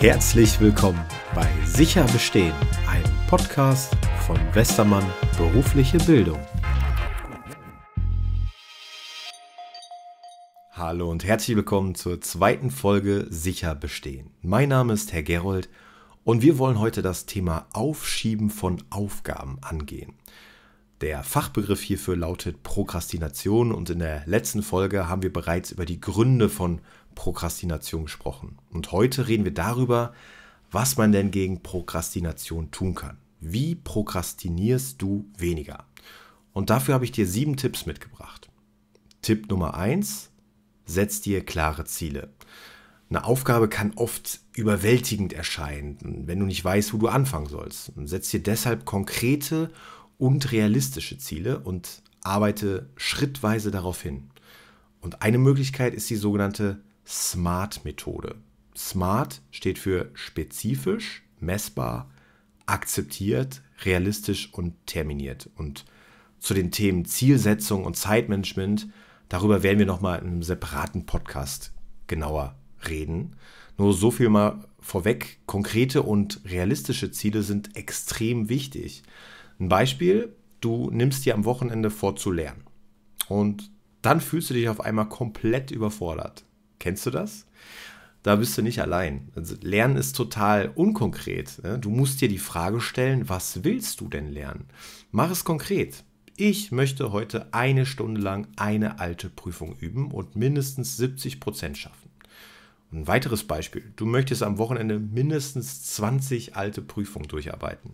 Herzlich willkommen bei Sicher Bestehen, einem Podcast von Westermann Berufliche Bildung. Hallo und herzlich willkommen zur zweiten Folge Sicher Bestehen. Mein Name ist Herr Gerold und wir wollen heute das Thema Aufschieben von Aufgaben angehen. Der Fachbegriff hierfür lautet Prokrastination und in der letzten Folge haben wir bereits über die Gründe von Prokrastination gesprochen. Und heute reden wir darüber, was man denn gegen Prokrastination tun kann. Wie prokrastinierst du weniger? Und dafür habe ich dir sieben Tipps mitgebracht. Tipp Nummer eins: setz dir klare Ziele. Eine Aufgabe kann oft überwältigend erscheinen, wenn du nicht weißt, wo du anfangen sollst. setz dir deshalb konkrete und realistische Ziele und arbeite schrittweise darauf hin. Und eine Möglichkeit ist die sogenannte SMART-Methode. SMART steht für spezifisch, messbar, akzeptiert, realistisch und terminiert. Und zu den Themen Zielsetzung und Zeitmanagement, darüber werden wir nochmal in einem separaten Podcast genauer reden. Nur so viel mal vorweg, konkrete und realistische Ziele sind extrem wichtig. Ein Beispiel, du nimmst dir am Wochenende vor zu lernen und dann fühlst du dich auf einmal komplett überfordert. Kennst du das? Da bist du nicht allein. Also lernen ist total unkonkret. Ne? Du musst dir die Frage stellen, was willst du denn lernen? Mach es konkret. Ich möchte heute eine Stunde lang eine alte Prüfung üben und mindestens 70 Prozent schaffen. Ein weiteres Beispiel. Du möchtest am Wochenende mindestens 20 alte Prüfungen durcharbeiten.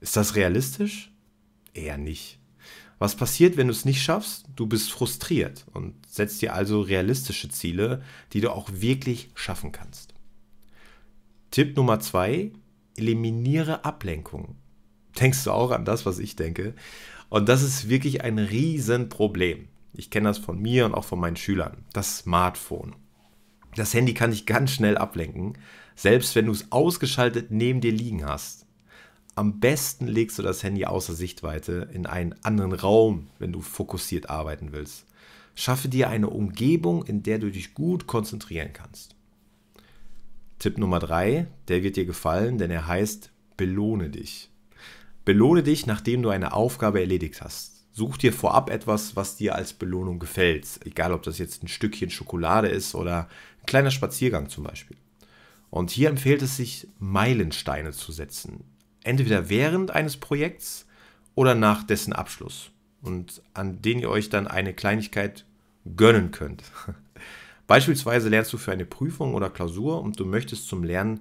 Ist das realistisch? Eher nicht. Was passiert, wenn du es nicht schaffst? Du bist frustriert und setzt dir also realistische Ziele, die du auch wirklich schaffen kannst. Tipp Nummer zwei: Eliminiere Ablenkung. Denkst du auch an das, was ich denke? Und das ist wirklich ein Riesenproblem. Ich kenne das von mir und auch von meinen Schülern. Das Smartphone. Das Handy kann dich ganz schnell ablenken, selbst wenn du es ausgeschaltet neben dir liegen hast am besten legst du das Handy außer Sichtweite in einen anderen Raum, wenn du fokussiert arbeiten willst. Schaffe dir eine Umgebung, in der du dich gut konzentrieren kannst. Tipp Nummer drei, der wird dir gefallen, denn er heißt belohne dich. Belohne dich, nachdem du eine Aufgabe erledigt hast. Such dir vorab etwas, was dir als Belohnung gefällt. Egal, ob das jetzt ein Stückchen Schokolade ist oder ein kleiner Spaziergang zum Beispiel. Und hier empfiehlt es sich, Meilensteine zu setzen entweder während eines Projekts oder nach dessen Abschluss und an denen ihr euch dann eine Kleinigkeit gönnen könnt. Beispielsweise lernst du für eine Prüfung oder Klausur und du möchtest zum Lernen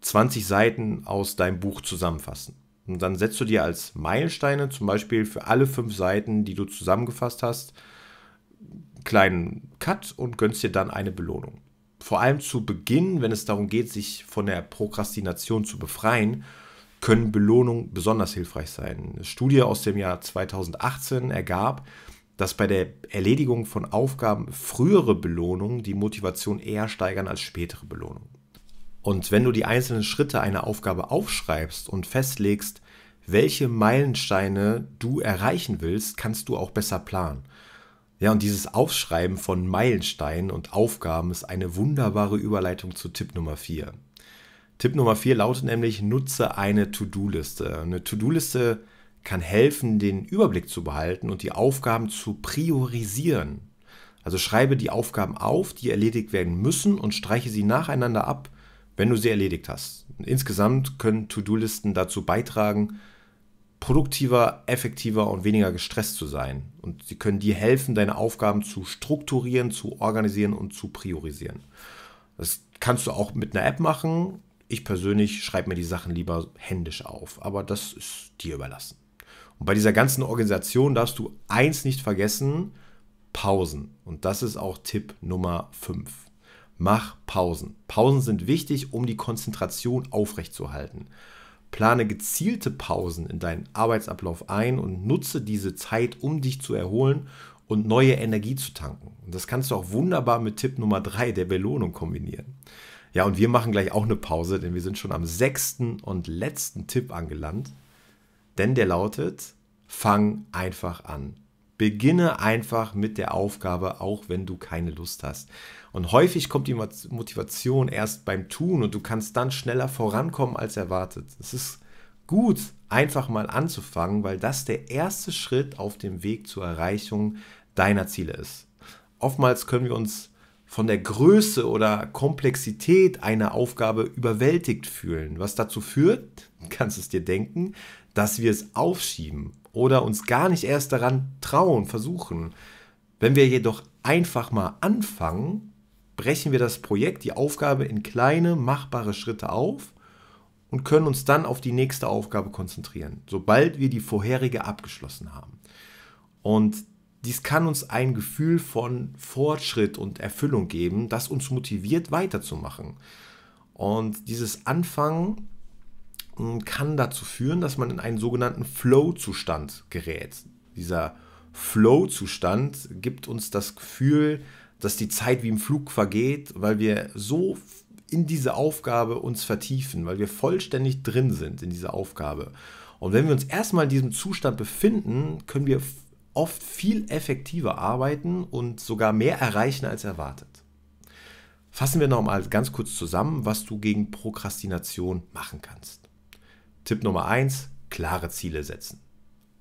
20 Seiten aus deinem Buch zusammenfassen. Und dann setzt du dir als Meilensteine zum Beispiel für alle fünf Seiten, die du zusammengefasst hast, einen kleinen Cut und gönnst dir dann eine Belohnung. Vor allem zu Beginn, wenn es darum geht, sich von der Prokrastination zu befreien können Belohnungen besonders hilfreich sein. Eine Studie aus dem Jahr 2018 ergab, dass bei der Erledigung von Aufgaben frühere Belohnungen die Motivation eher steigern als spätere Belohnungen. Und wenn du die einzelnen Schritte einer Aufgabe aufschreibst und festlegst, welche Meilensteine du erreichen willst, kannst du auch besser planen. Ja, und dieses Aufschreiben von Meilensteinen und Aufgaben ist eine wunderbare Überleitung zu Tipp Nummer 4. Tipp Nummer vier lautet nämlich, nutze eine To-Do-Liste. Eine To-Do-Liste kann helfen, den Überblick zu behalten und die Aufgaben zu priorisieren. Also schreibe die Aufgaben auf, die erledigt werden müssen und streiche sie nacheinander ab, wenn du sie erledigt hast. Insgesamt können To-Do-Listen dazu beitragen, produktiver, effektiver und weniger gestresst zu sein. Und sie können dir helfen, deine Aufgaben zu strukturieren, zu organisieren und zu priorisieren. Das kannst du auch mit einer App machen ich persönlich schreibe mir die Sachen lieber händisch auf, aber das ist dir überlassen. Und bei dieser ganzen Organisation darfst du eins nicht vergessen, Pausen. Und das ist auch Tipp Nummer 5. Mach Pausen. Pausen sind wichtig, um die Konzentration aufrechtzuerhalten. Plane gezielte Pausen in deinen Arbeitsablauf ein und nutze diese Zeit, um dich zu erholen und neue Energie zu tanken. Und das kannst du auch wunderbar mit Tipp Nummer 3 der Belohnung kombinieren. Ja, und wir machen gleich auch eine Pause, denn wir sind schon am sechsten und letzten Tipp angelangt. Denn der lautet, fang einfach an. Beginne einfach mit der Aufgabe, auch wenn du keine Lust hast. Und häufig kommt die Motivation erst beim Tun und du kannst dann schneller vorankommen als erwartet. Es ist gut, einfach mal anzufangen, weil das der erste Schritt auf dem Weg zur Erreichung deiner Ziele ist. Oftmals können wir uns von der Größe oder Komplexität einer Aufgabe überwältigt fühlen, was dazu führt, kannst es dir denken, dass wir es aufschieben oder uns gar nicht erst daran trauen, versuchen. Wenn wir jedoch einfach mal anfangen, brechen wir das Projekt, die Aufgabe in kleine, machbare Schritte auf und können uns dann auf die nächste Aufgabe konzentrieren, sobald wir die vorherige abgeschlossen haben. Und dies kann uns ein Gefühl von Fortschritt und Erfüllung geben, das uns motiviert weiterzumachen. Und dieses Anfangen hm, kann dazu führen, dass man in einen sogenannten Flow-Zustand gerät. Dieser Flow-Zustand gibt uns das Gefühl, dass die Zeit wie im Flug vergeht, weil wir so in diese Aufgabe uns vertiefen, weil wir vollständig drin sind in dieser Aufgabe. Und wenn wir uns erstmal in diesem Zustand befinden, können wir oft viel effektiver arbeiten und sogar mehr erreichen als erwartet. Fassen wir nochmal ganz kurz zusammen, was du gegen Prokrastination machen kannst. Tipp Nummer 1, klare Ziele setzen.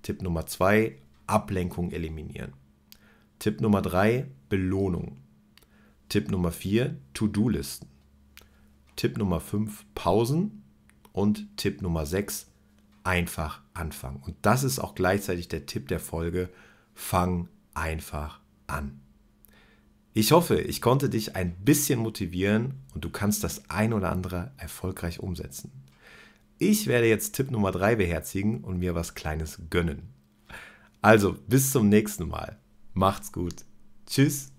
Tipp Nummer 2, Ablenkung eliminieren. Tipp Nummer 3, Belohnung. Tipp Nummer 4, To-Do-Listen. Tipp Nummer 5, Pausen. Und Tipp Nummer 6, einfach anfangen. Und das ist auch gleichzeitig der Tipp der Folge. Fang einfach an. Ich hoffe, ich konnte dich ein bisschen motivieren und du kannst das ein oder andere erfolgreich umsetzen. Ich werde jetzt Tipp Nummer 3 beherzigen und mir was Kleines gönnen. Also, bis zum nächsten Mal. Macht's gut. Tschüss.